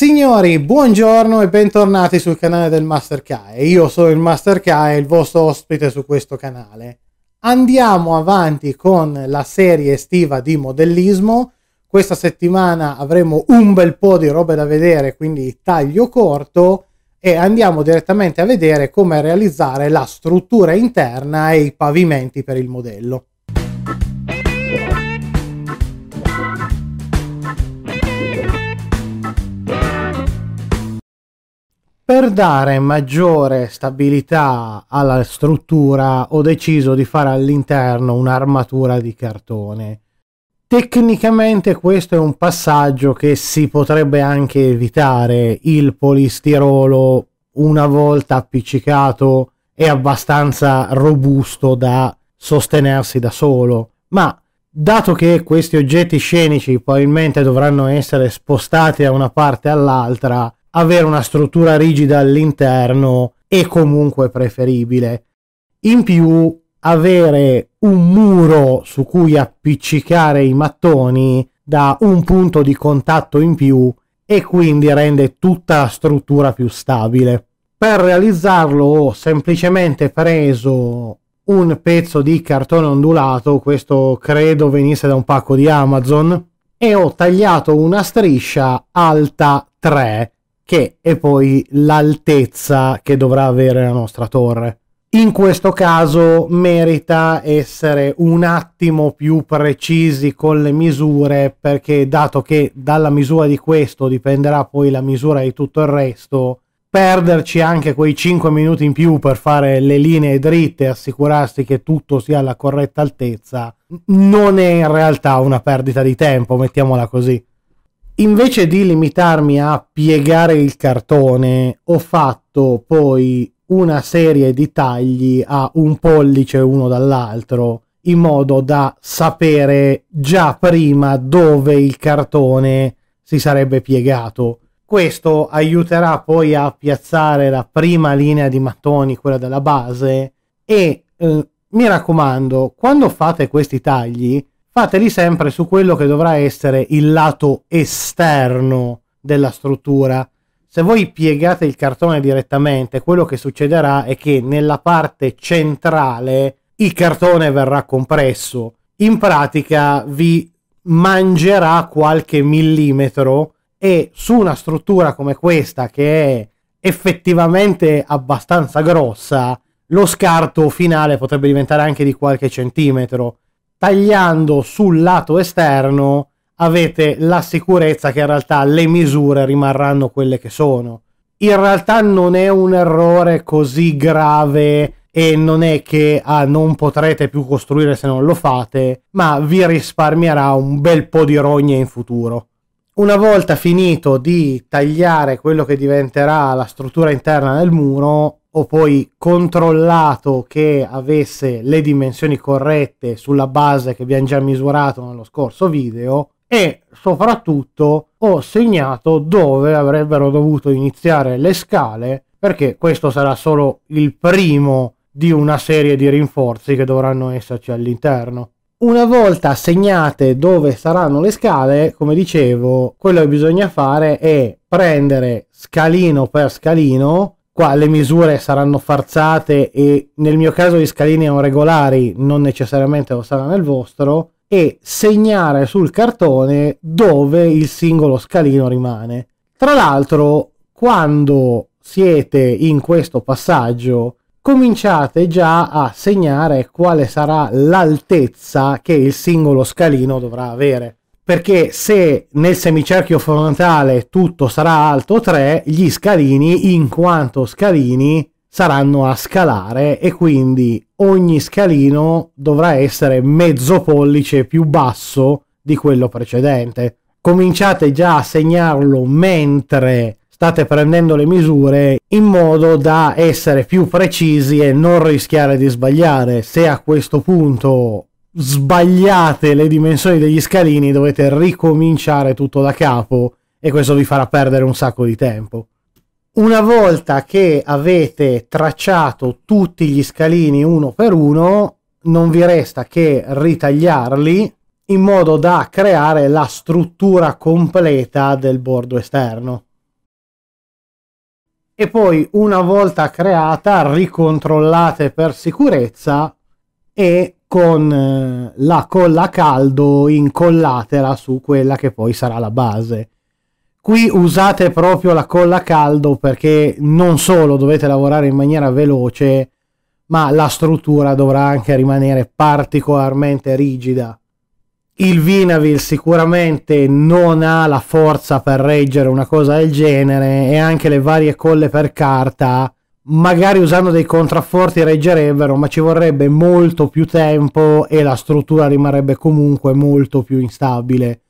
Signori, buongiorno e bentornati sul canale del Master Kai. Io sono il Master Kai, il vostro ospite su questo canale. Andiamo avanti con la serie estiva di modellismo. Questa settimana avremo un bel po' di robe da vedere, quindi taglio corto e andiamo direttamente a vedere come realizzare la struttura interna e i pavimenti per il modello. Per dare maggiore stabilità alla struttura ho deciso di fare all'interno un'armatura di cartone. Tecnicamente questo è un passaggio che si potrebbe anche evitare, il polistirolo una volta appiccicato è abbastanza robusto da sostenersi da solo, ma dato che questi oggetti scenici probabilmente dovranno essere spostati da una parte all'altra, avere una struttura rigida all'interno è comunque preferibile. In più, avere un muro su cui appiccicare i mattoni dà un punto di contatto in più e quindi rende tutta la struttura più stabile. Per realizzarlo ho semplicemente preso un pezzo di cartone ondulato, questo credo venisse da un pacco di Amazon, e ho tagliato una striscia alta 3 che è poi l'altezza che dovrà avere la nostra torre. In questo caso merita essere un attimo più precisi con le misure perché dato che dalla misura di questo dipenderà poi la misura di tutto il resto, perderci anche quei 5 minuti in più per fare le linee dritte e assicurarsi che tutto sia alla corretta altezza non è in realtà una perdita di tempo, mettiamola così invece di limitarmi a piegare il cartone, ho fatto poi una serie di tagli a un pollice uno dall'altro in modo da sapere già prima dove il cartone si sarebbe piegato. Questo aiuterà poi a piazzare la prima linea di mattoni, quella della base, e eh, mi raccomando, quando fate questi tagli, fateli sempre su quello che dovrà essere il lato esterno della struttura. Se voi piegate il cartone direttamente, quello che succederà è che nella parte centrale il cartone verrà compresso. In pratica vi mangerà qualche millimetro e su una struttura come questa che è effettivamente abbastanza grossa, lo scarto finale potrebbe diventare anche di qualche centimetro tagliando sul lato esterno avete la sicurezza che in realtà le misure rimarranno quelle che sono. In realtà non è un errore così grave e non è che ah, non potrete più costruire se non lo fate, ma vi risparmierà un bel po' di rogne in futuro. Una volta finito di tagliare quello che diventerà la struttura interna del muro, ho poi controllato che avesse le dimensioni corrette sulla base che abbiamo già misurato nello scorso video e soprattutto ho segnato dove avrebbero dovuto iniziare le scale perché questo sarà solo il primo di una serie di rinforzi che dovranno esserci all'interno. Una volta segnate dove saranno le scale, come dicevo, quello che bisogna fare è prendere scalino per scalino Qua le misure saranno farzate e nel mio caso gli scalini erano regolari, non necessariamente lo sarà nel vostro, e segnare sul cartone dove il singolo scalino rimane. Tra l'altro, quando siete in questo passaggio, cominciate già a segnare quale sarà l'altezza che il singolo scalino dovrà avere perché se nel semicerchio frontale tutto sarà alto 3, gli scalini, in quanto scalini, saranno a scalare e quindi ogni scalino dovrà essere mezzo pollice più basso di quello precedente. Cominciate già a segnarlo mentre state prendendo le misure in modo da essere più precisi e non rischiare di sbagliare. Se a questo punto sbagliate le dimensioni degli scalini dovete ricominciare tutto da capo e questo vi farà perdere un sacco di tempo. Una volta che avete tracciato tutti gli scalini uno per uno, non vi resta che ritagliarli in modo da creare la struttura completa del bordo esterno. E poi una volta creata ricontrollate per sicurezza e con eh, la colla a caldo incollatela su quella che poi sarà la base. Qui usate proprio la colla a caldo perché non solo dovete lavorare in maniera veloce, ma la struttura dovrà anche rimanere particolarmente rigida. Il Vinavil sicuramente non ha la forza per reggere una cosa del genere e anche le varie colle per carta magari usando dei contrafforti reggerebbero, ma ci vorrebbe molto più tempo e la struttura rimarrebbe comunque molto più instabile.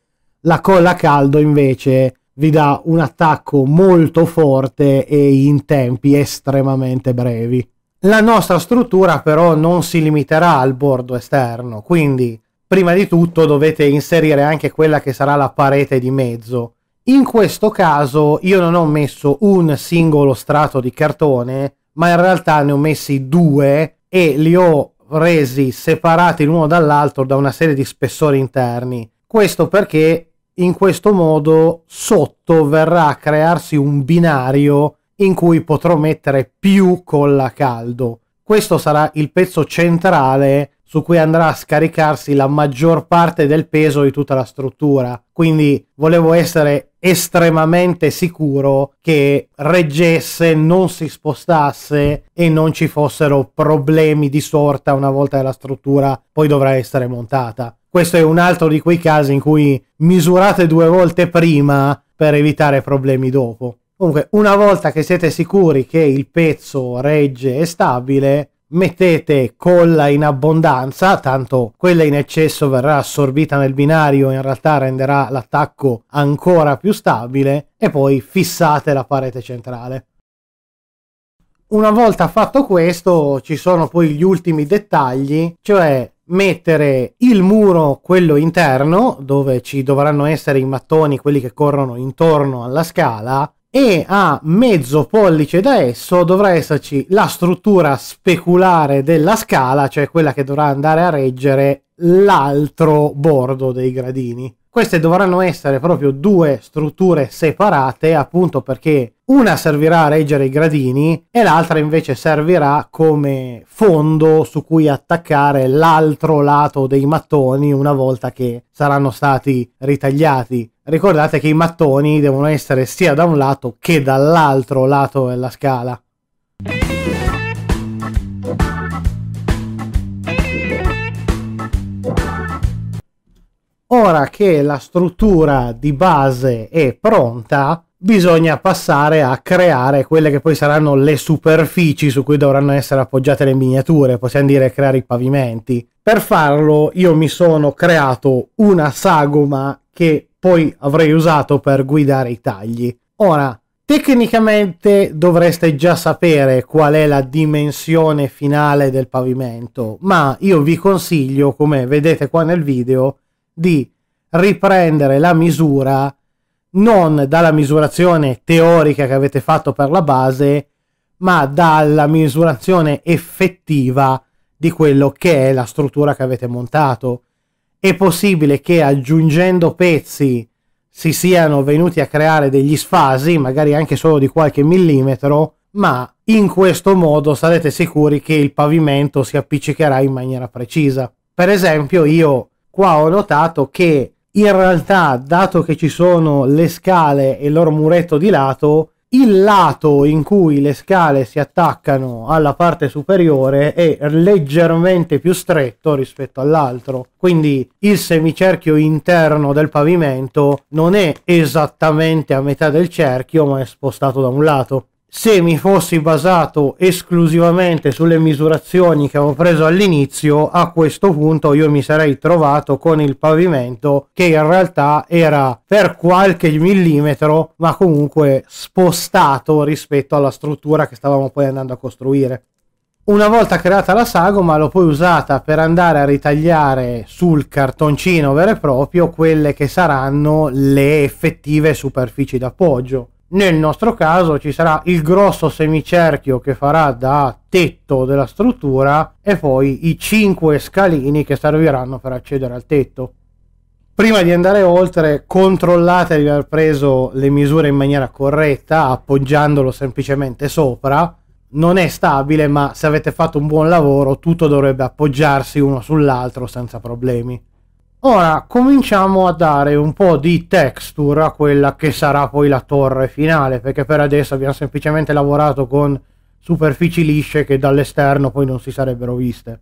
La colla a caldo invece vi dà un attacco molto forte e in tempi estremamente brevi. La nostra struttura però non si limiterà al bordo esterno, quindi prima di tutto dovete inserire anche quella che sarà la parete di mezzo in questo caso io non ho messo un singolo strato di cartone, ma in realtà ne ho messi due e li ho resi separati l'uno dall'altro da una serie di spessori interni. Questo perché in questo modo sotto verrà a crearsi un binario in cui potrò mettere più colla caldo. Questo sarà il pezzo centrale su cui andrà a scaricarsi la maggior parte del peso di tutta la struttura. Quindi volevo essere estremamente sicuro che reggesse, non si spostasse e non ci fossero problemi di sorta una volta che la struttura poi dovrà essere montata. Questo è un altro di quei casi in cui misurate due volte prima per evitare problemi dopo. Comunque, una volta che siete sicuri che il pezzo regge e stabile, mettete colla in abbondanza, tanto quella in eccesso verrà assorbita nel binario e in realtà renderà l'attacco ancora più stabile e poi fissate la parete centrale. Una volta fatto questo ci sono poi gli ultimi dettagli, cioè mettere il muro, quello interno, dove ci dovranno essere i mattoni, quelli che corrono intorno alla scala, e a mezzo pollice da esso dovrà esserci la struttura speculare della scala, cioè quella che dovrà andare a reggere l'altro bordo dei gradini. Queste dovranno essere proprio due strutture separate, appunto perché una servirà a reggere i gradini e l'altra invece servirà come fondo su cui attaccare l'altro lato dei mattoni una volta che saranno stati ritagliati. Ricordate che i mattoni devono essere sia da un lato che dall'altro lato della scala. Ora che la struttura di base è pronta, bisogna passare a creare quelle che poi saranno le superfici su cui dovranno essere appoggiate le miniature, possiamo dire creare i pavimenti. Per farlo io mi sono creato una sagoma che poi avrei usato per guidare i tagli. Ora, tecnicamente dovreste già sapere qual è la dimensione finale del pavimento, ma io vi consiglio, come vedete qua nel video, di riprendere la misura non dalla misurazione teorica che avete fatto per la base, ma dalla misurazione effettiva di quello che è la struttura che avete montato. È possibile che aggiungendo pezzi si siano venuti a creare degli sfasi, magari anche solo di qualche millimetro, ma in questo modo sarete sicuri che il pavimento si appiccicherà in maniera precisa. Per esempio, io qua ho notato che in realtà, dato che ci sono le scale e il loro muretto di lato, il lato in cui le scale si attaccano alla parte superiore è leggermente più stretto rispetto all'altro, quindi il semicerchio interno del pavimento non è esattamente a metà del cerchio ma è spostato da un lato se mi fossi basato esclusivamente sulle misurazioni che avevo preso all'inizio, a questo punto io mi sarei trovato con il pavimento che in realtà era per qualche millimetro, ma comunque spostato rispetto alla struttura che stavamo poi andando a costruire. Una volta creata la sagoma l'ho poi usata per andare a ritagliare sul cartoncino vero e proprio quelle che saranno le effettive superfici d'appoggio nel nostro caso ci sarà il grosso semicerchio che farà da tetto della struttura e poi i 5 scalini che serviranno per accedere al tetto. Prima di andare oltre, controllate di aver preso le misure in maniera corretta, appoggiandolo semplicemente sopra. Non è stabile, ma se avete fatto un buon lavoro, tutto dovrebbe appoggiarsi uno sull'altro senza problemi. Ora cominciamo a dare un po' di texture a quella che sarà poi la torre finale, perché per adesso abbiamo semplicemente lavorato con superfici lisce che dall'esterno poi non si sarebbero viste.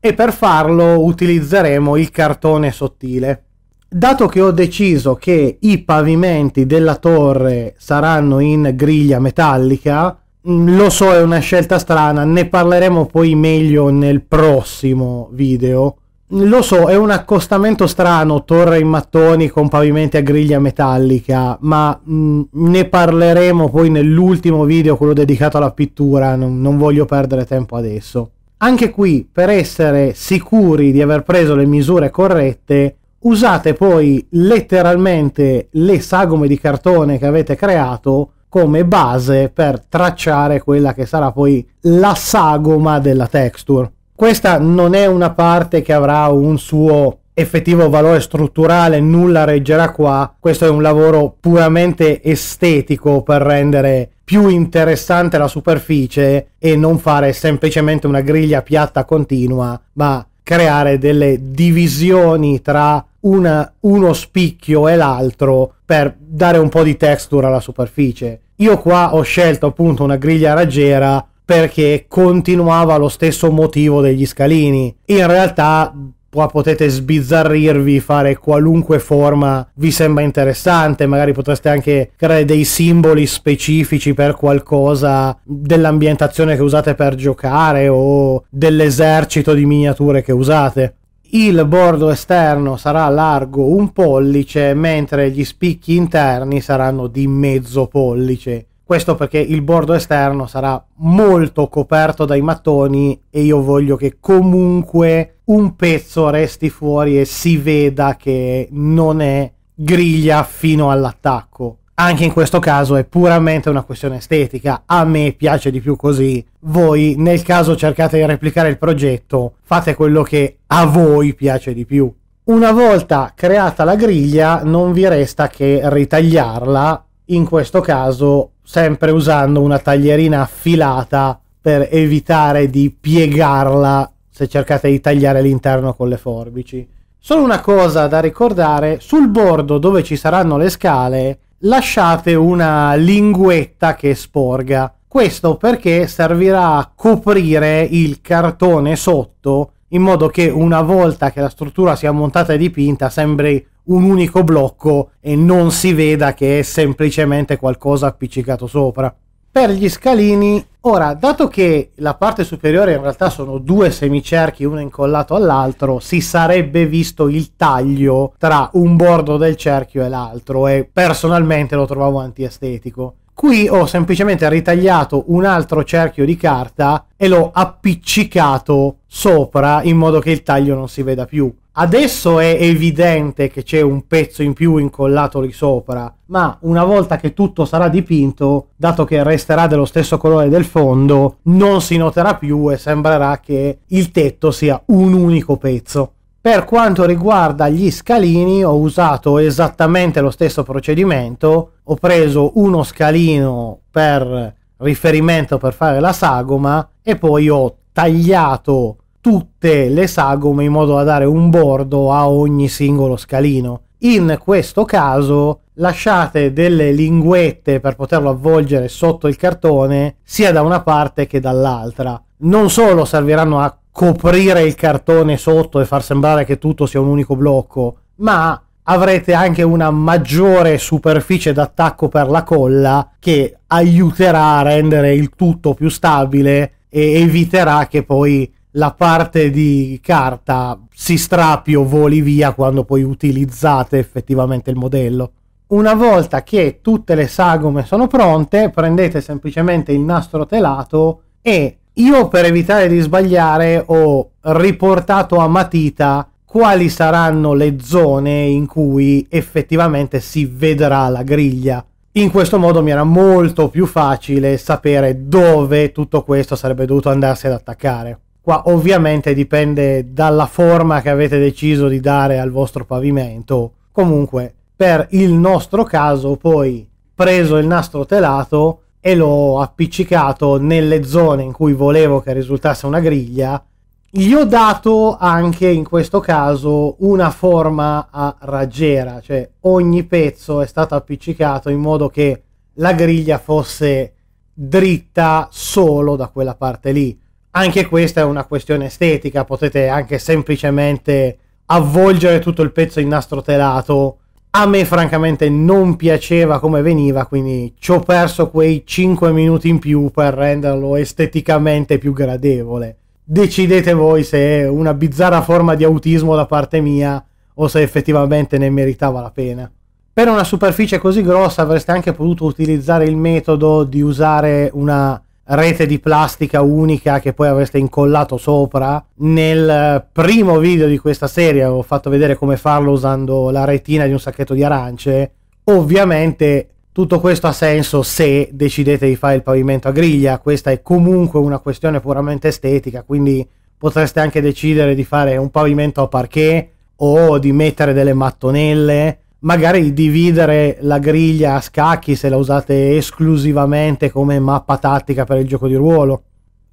E per farlo utilizzeremo il cartone sottile. Dato che ho deciso che i pavimenti della torre saranno in griglia metallica, mm, lo so è una scelta strana, ne parleremo poi meglio nel prossimo video lo so, è un accostamento strano, torre in mattoni con pavimenti a griglia metallica, ma mh, ne parleremo poi nell'ultimo video, quello dedicato alla pittura, non, non voglio perdere tempo adesso. Anche qui, per essere sicuri di aver preso le misure corrette, usate poi letteralmente le sagome di cartone che avete creato come base per tracciare quella che sarà poi la sagoma della texture. Questa non è una parte che avrà un suo effettivo valore strutturale, nulla reggerà qua. Questo è un lavoro puramente estetico per rendere più interessante la superficie e non fare semplicemente una griglia piatta continua, ma creare delle divisioni tra una, uno spicchio e l'altro per dare un po' di texture alla superficie. Io qua ho scelto appunto una griglia raggiera perché continuava lo stesso motivo degli scalini. In realtà potete sbizzarrirvi, fare qualunque forma vi sembra interessante, magari potreste anche creare dei simboli specifici per qualcosa dell'ambientazione che usate per giocare o dell'esercito di miniature che usate. Il bordo esterno sarà largo un pollice, mentre gli spicchi interni saranno di mezzo pollice. Questo perché il bordo esterno sarà molto coperto dai mattoni e io voglio che comunque un pezzo resti fuori e si veda che non è griglia fino all'attacco. Anche in questo caso è puramente una questione estetica, a me piace di più così. Voi nel caso cercate di replicare il progetto, fate quello che a voi piace di più. Una volta creata la griglia non vi resta che ritagliarla in questo caso sempre usando una taglierina affilata per evitare di piegarla se cercate di tagliare l'interno con le forbici. Solo una cosa da ricordare, sul bordo dove ci saranno le scale lasciate una linguetta che sporga. Questo perché servirà a coprire il cartone sotto in modo che una volta che la struttura sia montata e dipinta sembri un unico blocco e non si veda che è semplicemente qualcosa appiccicato sopra. Per gli scalini, ora, dato che la parte superiore in realtà sono due semicerchi uno incollato all'altro, si sarebbe visto il taglio tra un bordo del cerchio e l'altro e personalmente lo trovavo antiestetico. Qui ho semplicemente ritagliato un altro cerchio di carta e l'ho appiccicato sopra in modo che il taglio non si veda più. Adesso è evidente che c'è un pezzo in più incollato lì sopra, ma una volta che tutto sarà dipinto, dato che resterà dello stesso colore del fondo, non si noterà più e sembrerà che il tetto sia un unico pezzo. Per quanto riguarda gli scalini ho usato esattamente lo stesso procedimento, ho preso uno scalino per riferimento per fare la sagoma e poi ho tagliato tutte le sagome in modo da dare un bordo a ogni singolo scalino. In questo caso lasciate delle linguette per poterlo avvolgere sotto il cartone sia da una parte che dall'altra. Non solo serviranno a coprire il cartone sotto e far sembrare che tutto sia un unico blocco, ma avrete anche una maggiore superficie d'attacco per la colla che aiuterà a rendere il tutto più stabile e eviterà che poi la parte di carta si strappi o voli via quando poi utilizzate effettivamente il modello. Una volta che tutte le sagome sono pronte, prendete semplicemente il nastro telato e io per evitare di sbagliare ho riportato a matita quali saranno le zone in cui effettivamente si vedrà la griglia. In questo modo mi era molto più facile sapere dove tutto questo sarebbe dovuto andarsi ad attaccare. Qua ovviamente dipende dalla forma che avete deciso di dare al vostro pavimento. Comunque, per il nostro caso, poi preso il nastro telato e l'ho appiccicato nelle zone in cui volevo che risultasse una griglia. Gli ho dato anche in questo caso una forma a raggiera, cioè ogni pezzo è stato appiccicato in modo che la griglia fosse dritta solo da quella parte lì anche questa è una questione estetica, potete anche semplicemente avvolgere tutto il pezzo in nastro telato. A me francamente non piaceva come veniva, quindi ci ho perso quei 5 minuti in più per renderlo esteticamente più gradevole. Decidete voi se è una bizzarra forma di autismo da parte mia o se effettivamente ne meritava la pena. Per una superficie così grossa avreste anche potuto utilizzare il metodo di usare una rete di plastica unica che poi avreste incollato sopra. Nel eh, primo video di questa serie ho fatto vedere come farlo usando la retina di un sacchetto di arance. Ovviamente tutto questo ha senso se decidete di fare il pavimento a griglia, questa è comunque una questione puramente estetica, quindi potreste anche decidere di fare un pavimento a parquet o di mettere delle mattonelle magari dividere la griglia a scacchi se la usate esclusivamente come mappa tattica per il gioco di ruolo.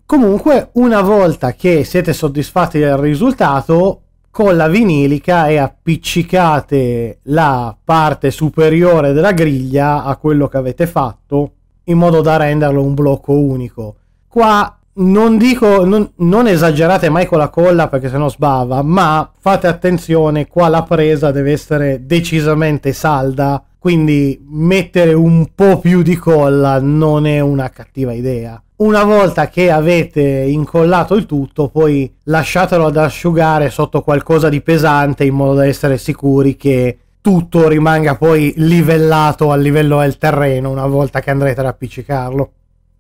Comunque, una volta che siete soddisfatti del risultato, con la vinilica e appiccicate la parte superiore della griglia a quello che avete fatto in modo da renderlo un blocco unico. Qua non dico non, non, esagerate mai con la colla perché sennò sbava, ma fate attenzione, qua la presa deve essere decisamente salda, quindi mettere un po' più di colla non è una cattiva idea. Una volta che avete incollato il tutto, poi lasciatelo ad asciugare sotto qualcosa di pesante in modo da essere sicuri che tutto rimanga poi livellato al livello del terreno una volta che andrete ad appiccicarlo.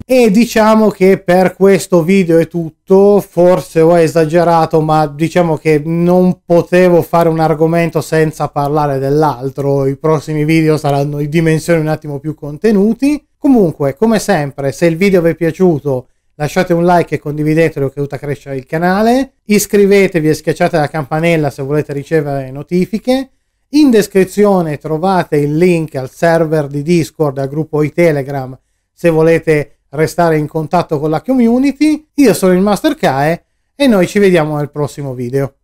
E diciamo che per questo video è tutto, forse ho esagerato, ma diciamo che non potevo fare un argomento senza parlare dell'altro, i prossimi video saranno di dimensioni un attimo più contenuti. Comunque, come sempre, se il video vi è piaciuto lasciate un like e condividetelo che aiuta a crescere il canale, iscrivetevi e schiacciate la campanella se volete ricevere notifiche. In descrizione trovate il link al server di Discord, al gruppo di Telegram se volete restare in contatto con la community. Io sono il Master Kae e noi ci vediamo nel prossimo video.